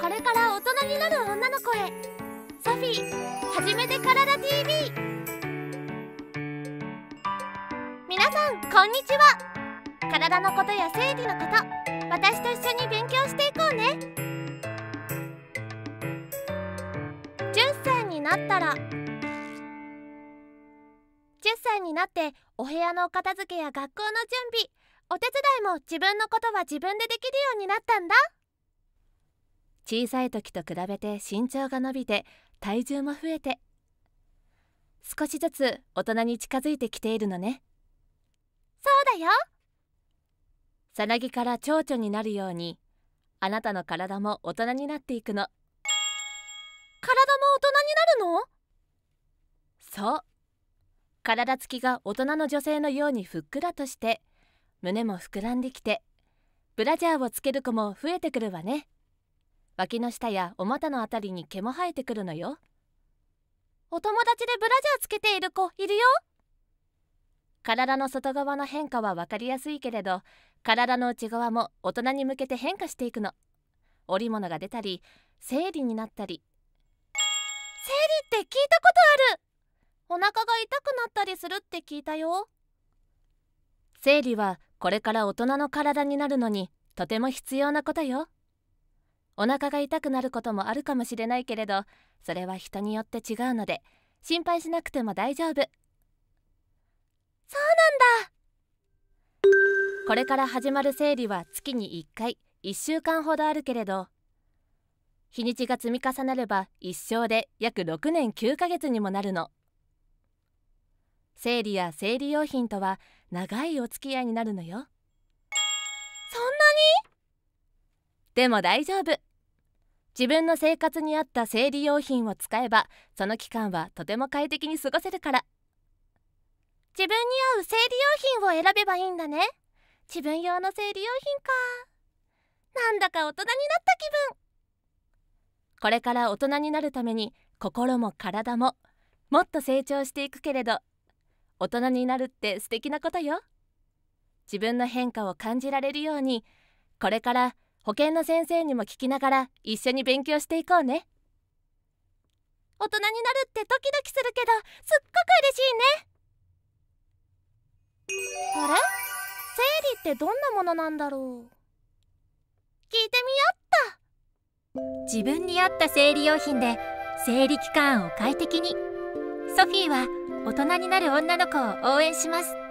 これから大人になる女の子へソフィーはめてからだ TV 皆さんこんにちは体のことや生理のこと私と一緒に勉強していこうね10歳になったら10歳になってお部屋のお片付けや学校の準備お手伝いも自分のことは自分でできるようになったんだ。小さい時と比べて身長が伸びて体重も増えて少しずつ大人に近づいてきているのねそうだよさなぎから蝶々になるようにあなたの体も大人になっていくの体も大人になるのそう体つきが大人の女性のようにふっくらとして胸も膨らんできてブラジャーをつける子も増えてくるわね脇の下やお股のあたりに毛も生えてくるのよお友達でブラジャーつけている子いるよ体の外側の変化は分かりやすいけれど体の内側も大人に向けて変化していくの織物が出たり生理になったり生理って聞いたことあるお腹が痛くなったりするって聞いたよ生理はこれから大人の体になるのにとても必要なことよお腹が痛くなることもあるかもしれないけれどそれは人によって違うので心配しなくても大丈夫そうなんだこれから始まる生理は月に1回1週間ほどあるけれど日にちが積み重なれば一生で約6年9ヶ月にもなるの生理や生理用品とは長いお付き合いになるのよそんなにでも大丈夫自分の生活に合った生理用品を使えばその期間はとても快適に過ごせるから自分に合う生理用品を選べばいいんだね自分用の生理用品かなんだか大人になった気分これから大人になるために心も体ももっと成長していくけれど大人になるって素敵なことよ自分の変化を感じられるようにこれから保健の先生にも聞きながら一緒に勉強していこうね大人になるってドキドキするけどすっごく嬉しいねあれ生理ってどんなものなんだろう聞いてみよっと自分に合った生理用品で生理期間を快適にソフィーは大人になる女の子を応援します